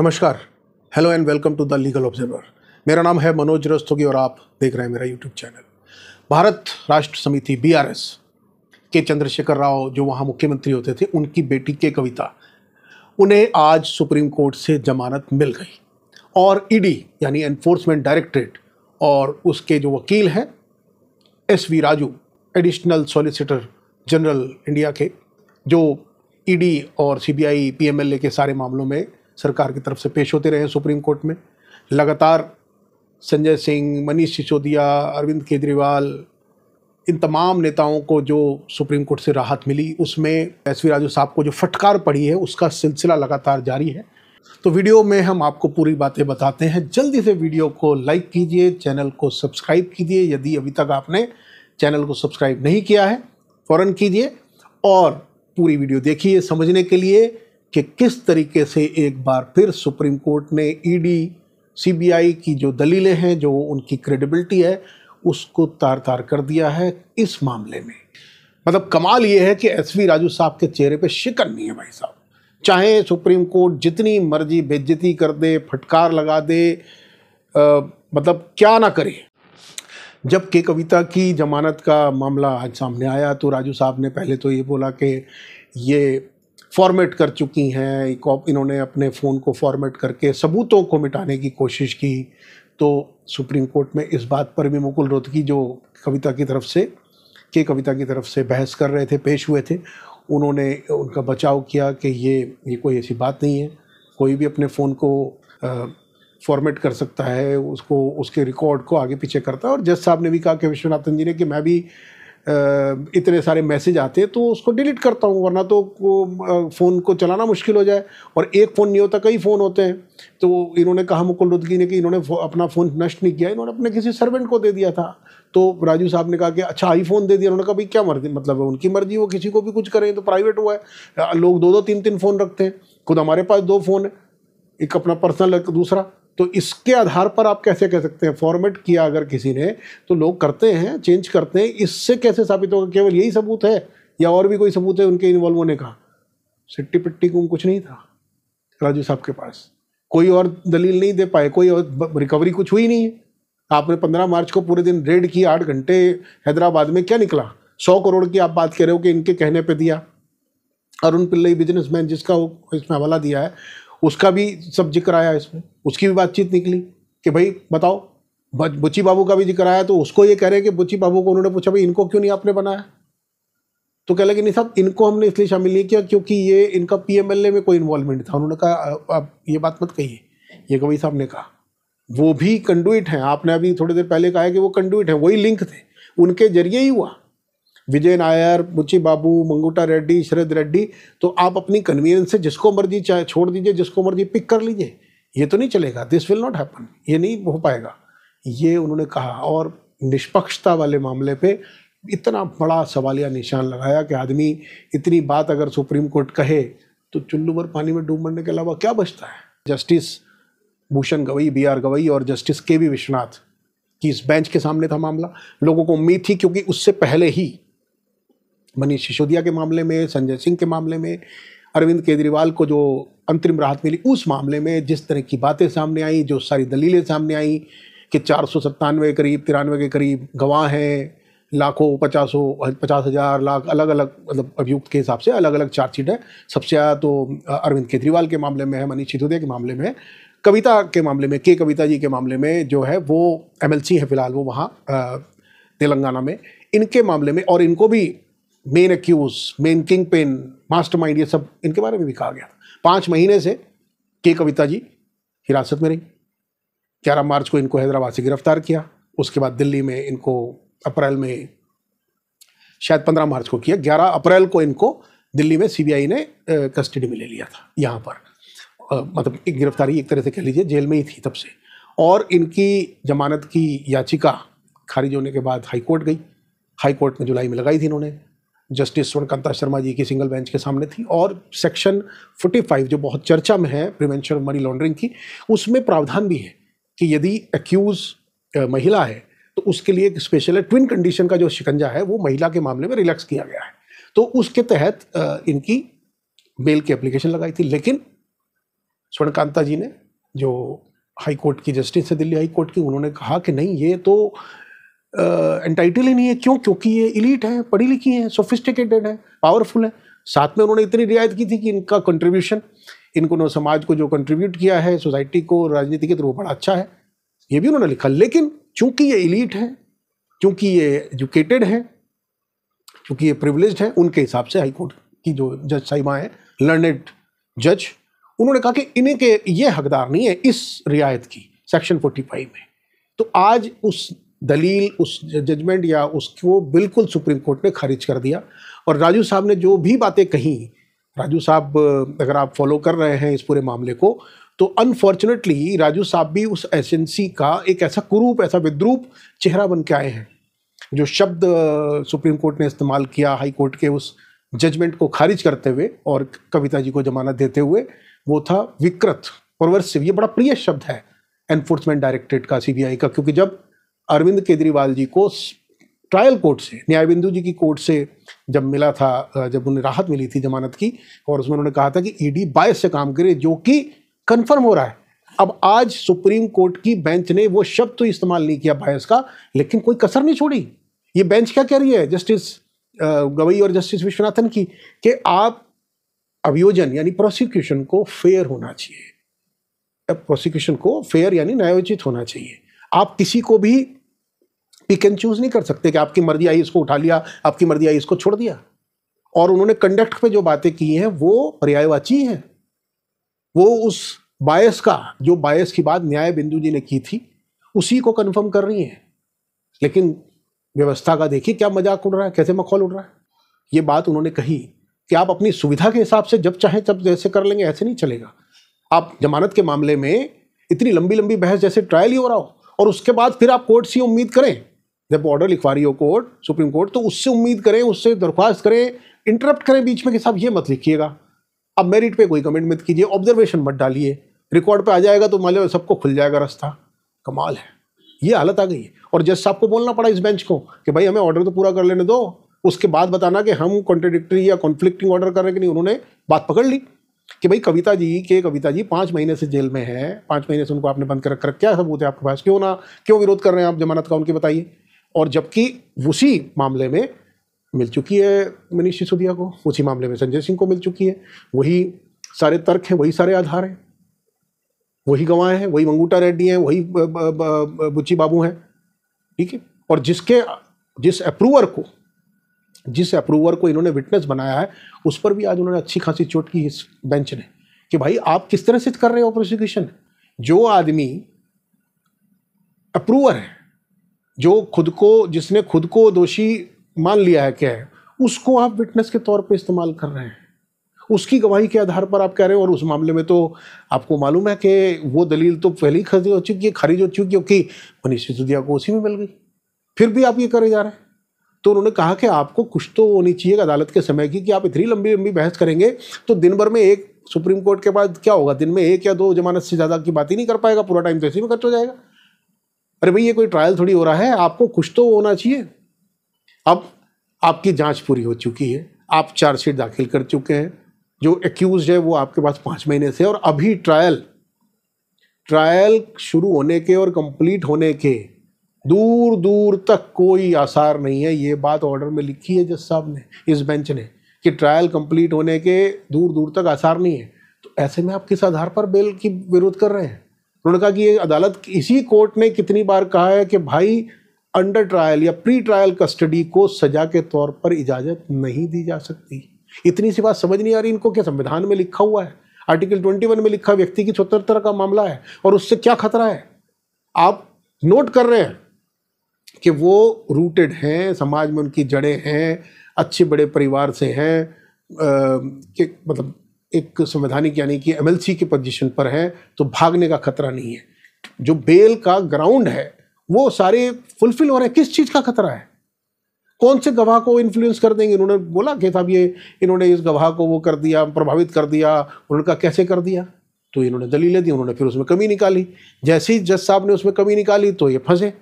नमस्कार hello and welcome to the legal observer मेरा नाम है मनोज रस्तोगी और आप देख रहे हैं मेरा यूट्यूब चैनल भारत राष्ट्र समिति बीआरएस के चंद्रशेखर राव जो वहाँ मुख्यमंत्री होते थे उनकी बेटी के कविता उन्हें आज सुप्रीम कोर्ट से जमानत मिल गई और ईडी e यानी एनफोर्समेंट डायरेक्टरेट और उसके जो वकील हैं S V Raju additional solicitor general India के जो ईडी e और सीबीआई पीएमएलए के सारे मामलों में सरकार की तरफ से पेश होते रहे सुप्रीम कोर्ट में लगातार संजय सिंह मनीष सिसोदिया अरविंद केजरीवाल इन तमाम नेताओं को जो सुप्रीम कोर्ट से राहत मिली उसमें एस वी राजू साहब को जो फटकार पड़ी है उसका सिलसिला लगातार जारी है तो वीडियो में हम आपको पूरी बातें बताते हैं जल्दी से वीडियो को लाइक कीजिए चैनल को सब्सक्राइब कीजिए यदि अभी तक आपने चैनल को सब्सक्राइब नहीं किया है फ़ौरन कीजिए और पूरी वीडियो देखिए समझने के लिए कि किस तरीके से एक बार फिर सुप्रीम कोर्ट ने ईडी e सीबीआई की जो दलीलें हैं जो उनकी क्रेडिबिलिटी है उसको तार तार कर दिया है इस मामले में मतलब कमाल ये है कि एस वी राजू साहब के चेहरे पे शिकन नहीं है भाई साहब चाहे सुप्रीम कोर्ट जितनी मर्जी बेज्जती कर दे फटकार लगा दे आ, मतलब क्या ना करे जब के कविता की जमानत का मामला आज सामने आया तो राजू साहब ने पहले तो ये बोला कि ये फॉर्मेट कर चुकी हैं इन्होंने अपने फ़ोन को फॉर्मेट करके सबूतों को मिटाने की कोशिश की तो सुप्रीम कोर्ट में इस बात पर भी मुकुल रोहतगी जो कविता की तरफ से के कविता की तरफ से बहस कर रहे थे पेश हुए थे उन्होंने उनका बचाव किया कि ये ये कोई ऐसी बात नहीं है कोई भी अपने फ़ोन को फॉर्मेट कर सकता है उसको उसके रिकॉर्ड को आगे पीछे करता है और जज साहब ने भी कहा कि विश्वनाथन जी ने कि मैं भी इतने सारे मैसेज आते हैं तो उसको डिलीट करता हूँ वरना तो फ़ोन को चलाना मुश्किल हो जाए और एक फ़ोन नहीं होता कई फ़ोन होते हैं तो इन्होंने कहा मुकुलुद्दगी ने कि इन्होंने अपना फ़ोन नष्ट नहीं किया इन्होंने अपने किसी सर्वेंट को दे दिया था तो राजू साहब ने कहा कि अच्छा आईफोन दे दिया उन्होंने कहा भाई क्या मर्जी मतलब है उनकी मर्जी वो किसी को भी कुछ करें तो प्राइवेट हुआ है लोग दो दो तीन तीन फ़ोन रखते हैं खुद हमारे पास दो फ़ोन है एक अपना पर्सनल एक दूसरा तो इसके आधार पर आप कैसे कह सकते हैं फॉर्मेट किया अगर किसी ने तो लोग करते हैं चेंज करते हैं इससे कैसे साबित होगा केवल यही सबूत है या और भी कोई सबूत है उनके इन्वॉल्व होने का सिट्टी पिट्टी को कुछ नहीं था राजू साहब के पास कोई और दलील नहीं दे पाए कोई और रिकवरी कुछ हुई नहीं है आपने पंद्रह मार्च को पूरे दिन रेड किया आठ घंटे हैदराबाद में क्या निकला सौ करोड़ की आप बात कह रहे हो कि इनके कहने पे दिया अरुण पिल्लई बिजनेसमैन जिसका वो इसमें हवाला दिया है उसका भी सब जिक्र आया इसमें उसकी भी बातचीत निकली कि भाई बताओ बुच्ची बाबू का भी जिक्र आया तो उसको ये कह रहे हैं कि बुच्ची बाबू को उन्होंने पूछा भाई इनको क्यों नहीं आपने बनाया तो कह लगे नहीं साहब इनको हमने इसलिए शामिल नहीं किया क्योंकि ये इनका पी में कोई इन्वॉल्वमेंट था उन्होंने कहा आप ये बात मत कहिए ये कवि साहब ने कहा वो भी कंडुइट हैं आपने अभी थोड़ी देर पहले कहा कि वो कंडुइट हैं वही लिंक थे उनके जरिए ही हुआ विजय नायर मुची बाबू मंगूटा रेड्डी शरद रेड्डी तो आप अपनी कन्वीनियंस से जिसको मर्जी चाहे छोड़ दीजिए जिसको मर्जी पिक कर लीजिए ये तो नहीं चलेगा दिस विल नॉट हैपन ये नहीं हो पाएगा ये उन्होंने कहा और निष्पक्षता वाले मामले पे इतना बड़ा सवालिया निशान लगाया कि आदमी इतनी बात अगर सुप्रीम कोर्ट कहे तो चुल्लू भर पानी में डूब मरने के अलावा क्या बचता है justice Bhushan Gavai B R Gavai और जस्टिस के वी विश्वनाथ की इस बेंच के सामने था मामला लोगों को उम्मीद थी क्योंकि उससे पहले ही मनीष सिसोदिया के मामले में संजय सिंह के मामले में अरविंद केजरीवाल को जो अंतरिम राहत मिली उस मामले में जिस तरह की बातें सामने आई जो सारी दलीलें सामने आई कि चार सौ सत्तानवे करीब तिरानवे के करीब गवाह हैं लाखों पचासों पचास हज़ार लाख अलग अलग मतलब अभियुक्त के हिसाब से अलग अलग चार्जशीट है सबसे ज़्यादा तो अरविंद केजरीवाल के मामले में है मनीष सिसोदिया के मामले में कविता के मामले में के कविता जी के मामले में जो है वो एमएलसी है फ़िलहाल वो वहाँ तेलंगाना में इनके मामले में और इनको भी main accused main kingpin mastermind ये सब इनके बारे में भी कहा गया था पाँच महीने से के कविता जी हिरासत में रही ग्यारह मार्च को इनको हैदराबाद से गिरफ्तार किया उसके बाद दिल्ली में इनको अप्रैल में शायद पंद्रह मार्च को किया ग्यारह अप्रैल को इनको दिल्ली में सीबीआई ने कस्टडी में ले लिया था यहाँ पर मतलब एक गिरफ्तारी एक तरह से कह लीजिए जेल में ही थी तब से और इनकी जमानत की याचिका खारिज होने के बाद हाईकोर्ट गई हाईकोर्ट में जुलाई में लगाई थी इन्होंने जस्टिस स्वर्णकांता शर्मा जी की सिंगल बेंच के सामने थी और सेक्शन 45 जो बहुत चर्चा में है प्रिवेंशन ऑफ मनी लॉन्ड्रिंग की उसमें प्रावधान भी है कि यदि एक्यूज़ महिला है तो उसके लिए एक स्पेशल है ट्विन कंडीशन का जो शिकंजा है वो महिला के मामले में रिलैक्स किया गया है तो उसके तहत इनकी बेल की एप्लीकेशन लगाई थी लेकिन स्वर्णकांता जी ने जो हाई कोर्ट की जस्टिस है दिल्ली हाई कोर्ट की उन्होंने कहा कि नहीं ये तो एंटाइटल ही नहीं है क्यों क्योंकि ये इलीट है पढ़ी लिखी है सोफिस्टिकेटेड है पावरफुल है साथ में उन्होंने इतनी रियायत की थी कि इनका कंट्रीब्यूशन इनको समाज को जो कंट्रीब्यूट किया है सोसाइटी को राजनीति के वो बड़ा अच्छा है ये भी उन्होंने लिखा लेकिन चूंकि ये इलीट है क्योंकि ये एजुकेटेड है क्योंकि ये प्रिवलेज है उनके हिसाब से हाईकोर्ट की जो जज साहिबा हैं लर्नेड जज उन्होंने कहा कि इन्हें के ये हकदार नहीं है इस रियायत की सेक्शन 45 में तो आज उस दलील उस जजमेंट या उसको बिल्कुल सुप्रीम कोर्ट ने खारिज कर दिया और राजू साहब ने जो भी बातें कहीं राजू साहब अगर आप फॉलो कर रहे हैं इस पूरे मामले को तो अनफॉर्चुनेटली राजू साहब भी उस एसेंसी का एक ऐसा कुरूप ऐसा विद्रूप चेहरा बन के आए हैं जो शब्द सुप्रीम कोर्ट ने इस्तेमाल किया हाई कोर्ट के उस जजमेंट को खारिज करते हुए और कविता जी को जमानत देते हुए वो था विकृत परवर्सिव ये बड़ा प्रिय शब्द है एनफोर्समेंट डायरेक्टरेट का सीबीआई का क्योंकि जब अरविंद केजरीवाल जी को ट्रायल कोर्ट से न्याय बिंदु जी की कोर्ट से जब मिला था जब उन्हें राहत मिली थी जमानत की और उसमें उन्होंने कहा था कि ईडी e बायस से काम करे जो कि कन्फर्म हो रहा है अब आज सुप्रीम कोर्ट की बेंच ने वो शब्द तो इस्तेमाल नहीं किया बायस का लेकिन कोई कसर नहीं छोड़ी ये बेंच क्या कह रही है जस्टिस गवई और जस्टिस विश्वनाथन की कि आप अभियोजन यानी प्रोसिक्यूशन को फेयर होना चाहिए प्रोसिक्यूशन को फेयर यानी न्यायोचित होना चाहिए आप किसी को भी पिक एंड चूज नहीं कर सकते कि आपकी मर्जी आई इसको उठा लिया आपकी मर्जी आई इसको छोड़ दिया और उन्होंने कंडक्ट पे जो बातें की हैं वो पर्यायवाची हैं वो उस बायस का जो बायस की बात न्याय बिंदु जी ने की थी उसी को कन्फर्म कर रही हैं लेकिन व्यवस्था का देखिए क्या मजाक उड़ रहा है कैसे मखौल उड़ रहा है ये बात उन्होंने कही कि आप अपनी सुविधा के हिसाब से जब चाहें तब जैसे कर लेंगे ऐसे नहीं चलेगा आप जमानत के मामले में इतनी लंबी लंबी बहस जैसे ट्रायल ही हो रहा हो और उसके बाद फिर आप कोर्ट से उम्मीद करें जब ऑर्डर लिखवा रही हो कोर्ट सुप्रीम कोर्ट तो उससे उम्मीद करें उससे दरख्वास्त करें इंटरप्ट करें बीच में कि साहब ये मत लिखिएगा अब मेरिट पे कोई कमेंट मत कीजिए ऑब्जर्वेशन मत डालिए रिकॉर्ड पे आ जाएगा तो मान लो सबको खुल जाएगा रास्ता कमाल है ये हालत आ गई है और जज साहब को बोलना पड़ा इस बेंच को कि भाई हमें ऑर्डर तो पूरा कर लेने दो उसके बाद बताना कि हम कॉन्ट्रडिक्टरी या कॉन्फ्लिक्टिंग ऑर्डर कर रहे हैं कि नहीं उन्होंने बात पकड़ ली कि भाई कविता जी के कविता जी पाँच महीने से जेल में है पाँच महीने से उनको आपने बंद कर रखा क्या सबूत है आपके पास क्यों ना क्यों विरोध कर रहे हैं आप जमानत का उनके बताइए और जबकि उसी मामले में मिल चुकी है मनीष सिसोदिया को उसी मामले में संजय सिंह को मिल चुकी है वही सारे तर्क हैं वही सारे आधार हैं वही गवाएं हैं वही मंगूटा रेड्डी हैं वही बुच्ची बाबू हैं ठीक है और जिसके जिस अप्रूवर को जिस अप्रूवर को इन्होंने विटनेस बनाया है उस पर भी आज उन्होंने अच्छी खासी चोट की इस बेंच ने कि भाई आप किस तरह से कर रहे हो प्रोसिक्यूशन जो आदमी अप्रूवर है जो खुद को जिसने खुद को दोषी मान लिया है क्या है उसको आप विटनेस के तौर पे इस्तेमाल कर रहे हैं उसकी गवाही के आधार पर आप कह रहे हो और उस मामले में तो आपको मालूम है कि वो दलील तो पहले ही खरीद हो चुकी है खारिज हो चुकी है क्योंकि मनीष सिसोदिया को उसी में मिल गई फिर भी आप ये करे जा रहे हैं तो उन्होंने कहा कि आपको कुछ तो होनी चाहिए अदालत के समय की कि आप इतनी लंबी लंबी बहस करेंगे तो दिन भर में एक सुप्रीम कोर्ट के बाद क्या होगा दिन में एक या दो जमानत से ज़्यादा की बात ही नहीं कर पाएगा पूरा टाइम तो इसी में खर्च हो जाएगा अरे भाई ये कोई ट्रायल थोड़ी हो रहा है आपको कुछ तो होना चाहिए अब आपकी जाँच पूरी हो चुकी है आप चार्जशीट दाखिल कर चुके हैं जो एक्यूज है वो आपके पास पाँच महीने से और अभी ट्रायल ट्रायल शुरू होने के और कंप्लीट होने के दूर दूर तक कोई आसार नहीं है ये बात ऑर्डर में लिखी है जज साहब ने इस बेंच ने कि ट्रायल कंप्लीट होने के दूर दूर तक आसार नहीं है तो ऐसे में आप किस आधार पर बेल की विरोध कर रहे हैं उन्होंने कहा कि ये अदालत इसी कोर्ट ने कितनी बार कहा है कि भाई अंडर ट्रायल या प्री ट्रायल कस्टडी को सजा के तौर पर इजाज़त नहीं दी जा सकती इतनी सी बात समझ नहीं आ रही इनको क्या संविधान में लिखा हुआ है आर्टिकल 21 में लिखा व्यक्ति की स्वतंत्रता का मामला है और उससे क्या खतरा है आप नोट कर रहे हैं कि वो रूटेड हैं समाज में उनकी जड़ें हैं अच्छे बड़े परिवार से हैं कि मतलब एक संवैधानिक यानी कि एम की पोजीशन पर हैं तो भागने का खतरा नहीं है जो बेल का ग्राउंड है वो सारे फुलफिल हो रहे हैं किस चीज़ का खतरा है कौन से गवाह को इन्फ्लुएंस कर देंगे इन्होंने बोला कि साहब ये इन्होंने इस गवाह को वो कर दिया प्रभावित कर दिया उन्होंने कहा कैसे कर दिया तो इन्होंने दलीलें दी उन्होंने फिर उसमें कमी निकाली जैसे ही जज साहब ने उसमें कमी निकाली तो ये फंसे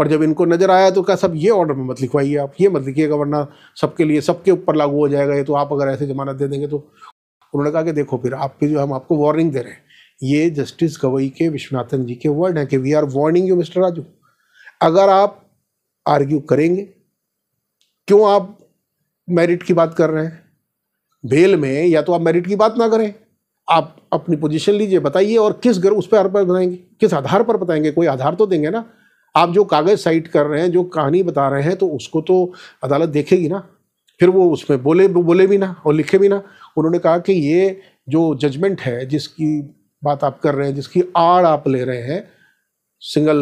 और जब इनको नज़र आया तो क्या सब ये ऑर्डर में मत लिखवाइए आप ये मत लिखिएगा वरना सबके लिए सबके ऊपर लागू हो जाएगा ये तो आप अगर ऐसे जमानत दे देंगे तो उन्होंने कहा कि देखो फिर आपके जो हम आपको वार्निंग दे रहे हैं ये जस्टिस गवई के विश्वनाथन जी के वर्ड हैं कि we are warning you mister Raju अगर आप आर्ग्यू करेंगे क्यों आप मेरिट की बात कर रहे हैं बेल में या तो आप मेरिट की बात ना करें आप अपनी पोजीशन लीजिए बताइए और किस घर उस पर आधार पर बनाएंगे किस आधार पर बताएंगे कोई आधार तो देंगे ना आप जो कागज़ साइट कर रहे हैं जो कहानी बता रहे हैं तो उसको तो अदालत देखेगी ना फिर वो उसमें बोले बोले भी ना और लिखे भी ना उन्होंने कहा कि ये जो जजमेंट है जिसकी बात आप कर रहे हैं जिसकी आड़ आप ले रहे हैं सिंगल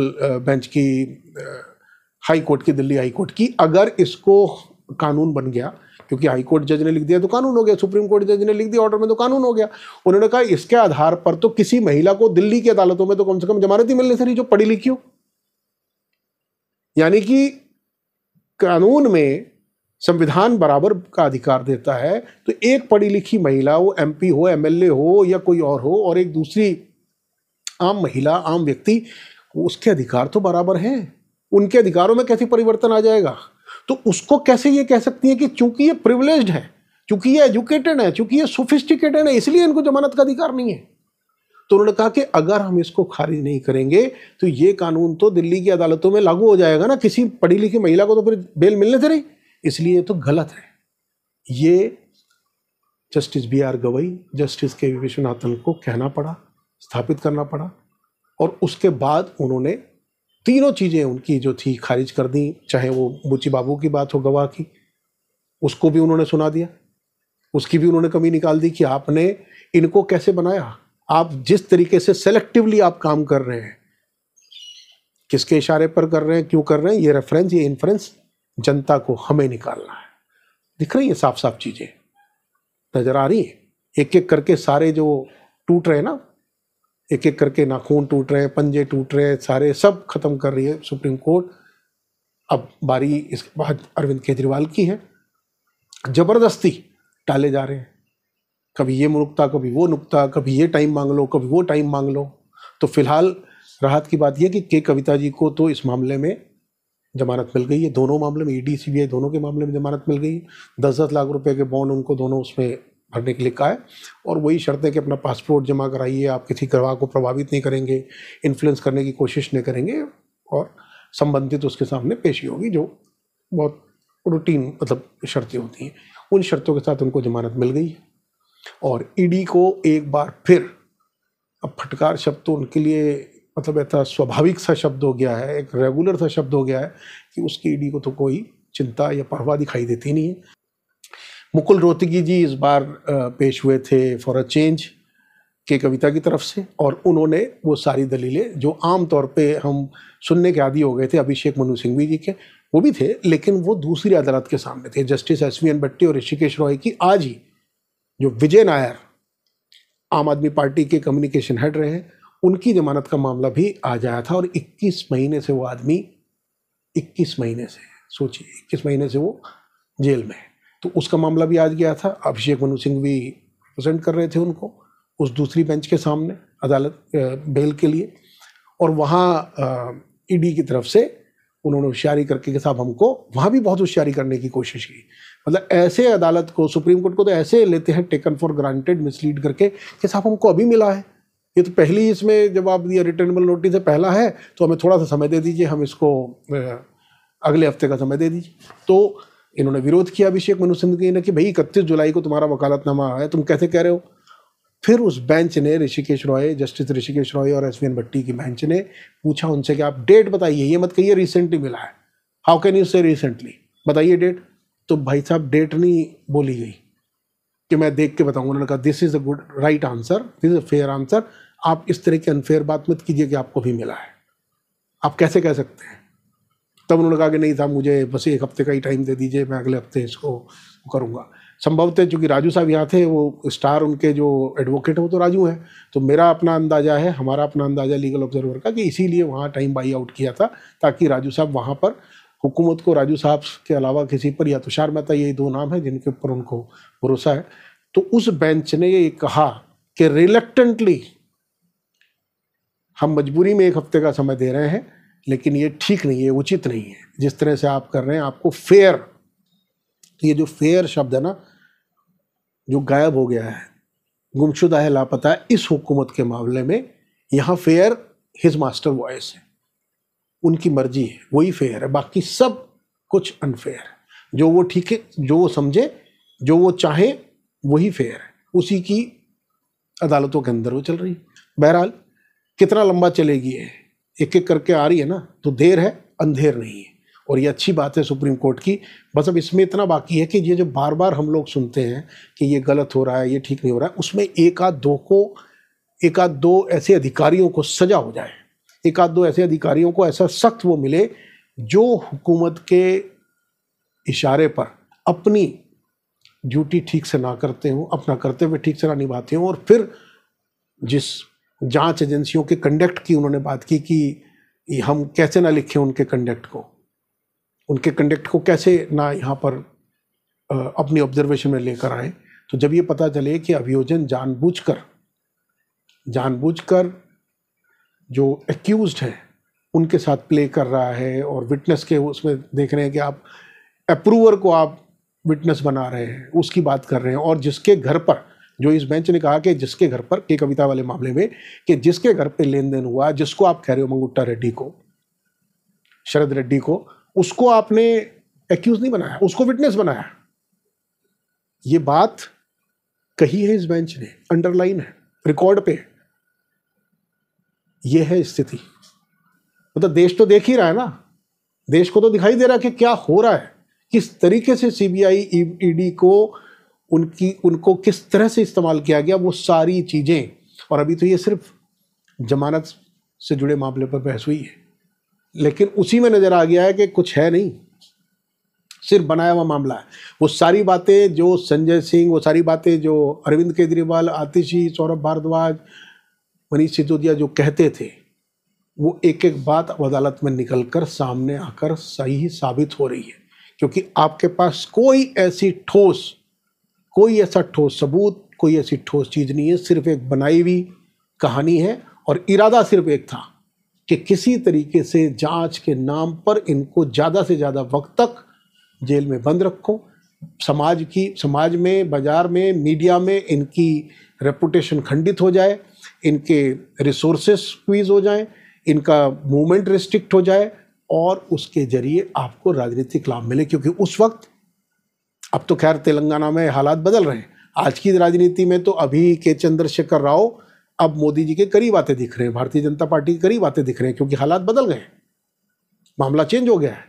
बेंच की हाई कोर्ट की दिल्ली हाई कोर्ट की अगर इसको कानून बन गया क्योंकि हाई कोर्ट जज ने लिख दिया तो कानून हो गया सुप्रीम कोर्ट जज ने लिख दिया ऑर्डर में तो कानून हो गया उन्होंने कहा इसके आधार पर तो किसी महिला को दिल्ली की अदालतों में तो कम से कम जमानत ही मिलनी चाहिए जो पढ़ी लिखी हो यानी कि कानून में संविधान बराबर का अधिकार देता है तो एक पढ़ी लिखी महिला वो एमपी हो एमएलए हो या कोई और हो और एक दूसरी आम महिला आम व्यक्ति उसके अधिकार तो बराबर हैं उनके अधिकारों में कैसे परिवर्तन आ जाएगा तो उसको कैसे ये कह सकती है कि चूंकि ये प्रिवलेज्ड है चूंकि ये एजुकेटेड है चूंकि ये सोफिस्टिकेटेड है इसलिए इनको जमानत का अधिकार नहीं है तो उन्होंने कहा कि अगर हम इसको खारिज नहीं करेंगे तो ये कानून तो दिल्ली की अदालतों में लागू हो जाएगा ना किसी पढ़ी लिखी महिला को तो फिर बेल मिलने दे नहीं इसलिए तो गलत है ये justice B R Gavai justice K V Viswanathan को कहना पड़ा स्थापित करना पड़ा और उसके बाद उन्होंने तीनों चीज़ें उनकी जो थी खारिज कर दी चाहे वो बुची बाबू की बात हो गवाह की उसको भी उन्होंने सुना दिया उसकी भी उन्होंने कमी निकाल दी कि आपने इनको कैसे बनाया आप जिस तरीके से सेलेक्टिवली आप काम कर रहे हैं किसके इशारे पर कर रहे हैं क्यों कर रहे हैं ये रेफरेंस ये इन्फ्रेंस जनता को हमें निकालना है दिख रही है साफ साफ चीज़ें नज़र आ रही है एक एक करके सारे जो टूट रहे हैं ना एक एक करके नाखून टूट रहे हैं पंजे टूट रहे हैं सारे सब खत्म कर रही है सुप्रीम कोर्ट अब बारी इसके बाद अरविंद केजरीवाल की है ज़बरदस्ती टाले जा रहे हैं कभी ये नुकता कभी वो नुकता कभी ये टाइम मांग लो कभी वो टाइम मांग लो तो फिलहाल राहत की बात यह कि के कविता जी को तो इस मामले में जमानत मिल गई है दोनों मामले में ईडी e सी दोनों के मामले में जमानत मिल गई दस दस लाख रुपए के बॉन्ड उनको दोनों उसमें भरने के लिए कहा है और वही शर्तें कि अपना पासपोर्ट जमा कराइए आप किसी गवाह को प्रभावित नहीं करेंगे इन्फ्लुएंस करने की कोशिश नहीं करेंगे और संबंधित उसके सामने पेशी होगी जो बहुत रूटीन मतलब शर्तें होती हैं उन शर्तों के साथ उनको जमानत मिल गई है और ईडी को एक बार फिर अब फटकार शब्द तो उनके लिए मतलब ऐसा स्वाभाविक सा शब्द हो गया है एक रेगुलर सा शब्द हो गया है कि उसकी ईडी को तो कोई चिंता या परवाह दिखाई देती नहीं है मुकुल रोहतगी जी इस बार पेश हुए थे फॉर अ चेंज के कविता की तरफ से और उन्होंने वो सारी दलीलें जो आम तौर पे हम सुनने के आदि हो गए थे अभिषेक मनु सिंघवी जी के वो भी थे लेकिन वो दूसरी अदालत के सामने थे justice S V N Bhatti और ऋषिकेश रॉय की आज ही जो विजय नायर आम आदमी पार्टी के कम्युनिकेशन हेड रहे हैं उनकी जमानत का मामला भी आ जाया था और 21 महीने से वो आदमी 21 महीने से सोचिए 21 महीने से वो जेल में है तो उसका मामला भी आज गया था अभिषेक मनु सिंह भी प्रेजेंट कर रहे थे उनको उस दूसरी बेंच के सामने अदालत बेल के लिए और वहाँ ईडी e की तरफ से उन्होंने होशियारी करके के साहब हमको वहाँ भी बहुत होशियारी करने की कोशिश की मतलब ऐसे अदालत को सुप्रीम कोर्ट को तो ऐसे लेते हैं टेकन फॉर ग्रांटेड मिसलीड करके कि साहब हमको अभी मिला है ये तो पहली इसमें जब आप दिया रिटर्नेबल नोटिस है पहला है तो हमें थोड़ा सा समय दे दीजिए हम इसको अगले हफ्ते का समय दे दीजिए तो इन्होंने विरोध किया अभिषेक मनु सिंह ने कि भाई इकतीस जुलाई को तुम्हारा वकालतनामा है तुम कैसे कह रहे हो फिर उस बेंच ने ऋषिकेश रॉय जस्टिस ऋषिकेश रॉय और एस भट्टी की बेंच ने पूछा उनसे कि आप डेट बताइए ये मत कहिए रिसेंटली मिला है how can you say recently बताइए डेट तो भाई साहब डेट नहीं बोली गई कि मैं देख के बताऊंगा उन्होंने कहा this is a good right answer this is a fair answer आप इस तरह की अनफेयर बात मत कीजिए कि आपको भी मिला है आप कैसे कह सकते हैं तब उन्होंने कहा कि नहीं साहब मुझे बस एक हफ्ते का ही टाइम दे दीजिए मैं अगले हफ्ते इसको करूँगा संभवतः चूँकि राजू साहब यहाँ थे वो स्टार उनके जो एडवोकेट हो तो राजू हैं तो मेरा अपना अंदाज़ा है हमारा अपना अंदाज़ा लीगल ऑब्जर्वर का कि इसीलिए वहाँ टाइम बाई आउट किया था ताकि राजू साहब वहाँ पर हुकूमत को राजू साहब के अलावा किसी पर या तुषार मेहता ये दो नाम हैं जिनके ऊपर उनको भरोसा है तो उस बेंच ने ये कहा कि रिलेक्टेंटली हम मजबूरी में एक हफ्ते का समय दे रहे हैं लेकिन ये ठीक नहीं है उचित नहीं है जिस तरह से आप कर रहे हैं आपको फेयर ये जो फेयर शब्द है ना जो गायब हो गया है गुमशुदा है लापता है इस हुकूमत के मामले में यहाँ फेयर हिज मास्टर वॉइस है उनकी मर्जी है वही फेयर है बाकी सब कुछ अनफेयर है जो वो ठीक है जो वो समझे जो वो चाहे वही फेयर है उसी की अदालतों के अंदर वो चल रही है बहरहाल कितना लंबा चलेगी है एक एक करके आ रही है ना तो देर है अंधेर नहीं है और ये अच्छी बात है सुप्रीम कोर्ट की बस अब इसमें इतना बाकी है कि ये जो बार बार हम लोग सुनते हैं कि ये गलत हो रहा है ये ठीक नहीं हो रहा है उसमें एक आध दो को एक आध दो ऐसे अधिकारियों को सजा हो जाए एक आध दो ऐसे अधिकारियों को ऐसा सख्त वो मिले जो हुकूमत के इशारे पर अपनी ड्यूटी ठीक से ना करते हों अपना कर्तव्य ठीक से ना निभाते हों और फिर जिस जांच एजेंसियों के कंडक्ट की उन्होंने बात की कि हम कैसे ना लिखें उनके कंडक्ट को उनके कंडक्ट को कैसे ना यहाँ पर अपनी ऑब्जर्वेशन में लेकर आए तो जब ये पता चले कि अभियोजन जानबूझकर जानबूझकर जो एक्यूज हैं उनके साथ प्ले कर रहा है और विटनेस के उसमें देख रहे हैं कि आप अप्रूवर को आप विटनेस बना रहे हैं उसकी बात कर रहे हैं और जिसके घर पर जो इस बेंच ने कहा कि जिसके घर पर के कविता वाले मामले में कि जिसके घर पे लेन देन हुआ जिसको आप कह रहे हो मंगुट्टा रेड्डी को शरद रेड्डी को उसको आपने एक्यूज नहीं बनाया उसको विटनेस बनाया ये बात कही है इस बेंच ने अंडरलाइन है रिकॉर्ड पे ये है स्थिति मतलब तो देश तो देख ही रहा है ना देश को तो दिखाई दे रहा है कि क्या हो रहा है किस तरीके से सीबीआई ईडी e को उनकी उनको किस तरह से इस्तेमाल किया गया वो सारी चीज़ें और अभी तो ये सिर्फ जमानत से जुड़े मामले पर बहस हुई है लेकिन उसी में नज़र आ गया है कि कुछ है नहीं सिर्फ बनाया हुआ मामला है वो सारी बातें जो संजय सिंह वो सारी बातें जो अरविंद केजरीवाल आतिशी सौरभ भारद्वाज मनीष सिसोदिया जो कहते थे वो एक एक बात अदालत में निकल कर सामने आकर सही साबित हो रही है क्योंकि आपके पास कोई ऐसी ठोस कोई ऐसा ठोस सबूत कोई ऐसी ठोस चीज़ नहीं है सिर्फ एक बनाई हुई कहानी है और इरादा सिर्फ एक था कि किसी तरीके से जांच के नाम पर इनको ज़्यादा से ज़्यादा वक्त तक जेल में बंद रखो समाज की समाज में बाज़ार में मीडिया में इनकी रेपुटेशन खंडित हो जाए इनके रिसोर्सेस क्वीज़ हो जाएं इनका मूवमेंट रिस्ट्रिक्ट हो जाए और उसके ज़रिए आपको राजनीतिक लाभ मिले क्योंकि उस वक्त अब तो खैर तेलंगाना में हालात बदल रहे हैं आज की राजनीति में तो अभी के चंद्रशेखर राव अब मोदी जी के करीब आते दिख रहे हैं भारतीय जनता पार्टी के करीब आते दिख रहे हैं क्योंकि हालात बदल गए हैं मामला चेंज हो गया है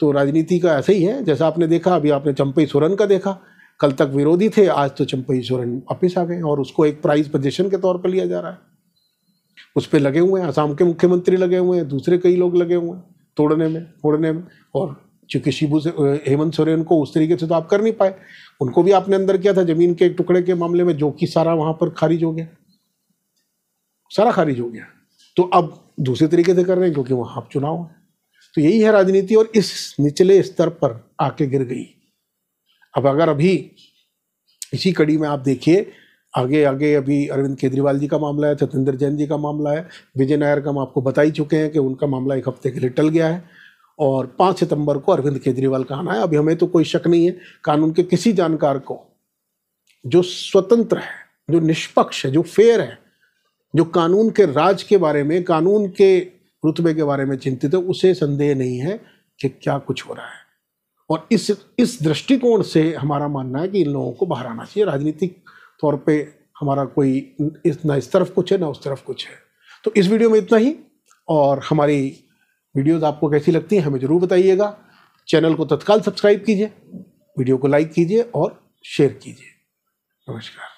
तो राजनीति का ऐसा ही है जैसा आपने देखा अभी आपने चंपई सोरेन का देखा कल तक विरोधी थे आज तो चंपई सोरेन वापिस आ गए और उसको एक प्राइज पोजिशन के तौर पर लिया जा रहा है उस पर लगे हुए हैं आसाम के मुख्यमंत्री लगे हुए हैं दूसरे कई लोग लगे हुए हैं तोड़ने में फोड़ने में और चूंकि शिबू से हेमंत सोरेन को उस तरीके से तो आप कर नहीं पाए उनको भी आपने अंदर किया था ज़मीन के एक टुकड़े के मामले में जो कि सारा वहाँ पर खारिज हो गया सारा खारिज हो गया तो अब दूसरे तरीके से कर रहे हैं क्योंकि वहाँ चुनाव है तो यही है राजनीति और इस निचले स्तर पर आके गिर गई अब अगर अभी इसी कड़ी में आप देखिए आगे आगे अभी अरविंद केजरीवाल जी का मामला है सत्येंद्र जैन जी का मामला है विजय नायर का हम आपको बता ही चुके हैं कि उनका मामला एक हफ्ते के लिए टल गया है और पाँच सितंबर को अरविंद केजरीवाल का आना है अभी हमें तो कोई शक नहीं है कानून के किसी जानकार को जो स्वतंत्र है जो निष्पक्ष है जो फेयर है जो कानून के राज के बारे में कानून के रुतबे के बारे में चिंतित है उसे संदेह नहीं है कि क्या कुछ हो रहा है और इस इस दृष्टिकोण से हमारा मानना है कि इन लोगों को बाहर आना चाहिए राजनीतिक तौर पे हमारा कोई इस ना इस तरफ कुछ है ना उस तरफ कुछ है तो इस वीडियो में इतना ही और हमारी वीडियोस आपको कैसी लगती हैं हमें ज़रूर बताइएगा चैनल को तत्काल सब्सक्राइब कीजिए वीडियो को लाइक कीजिए और शेयर कीजिए नमस्कार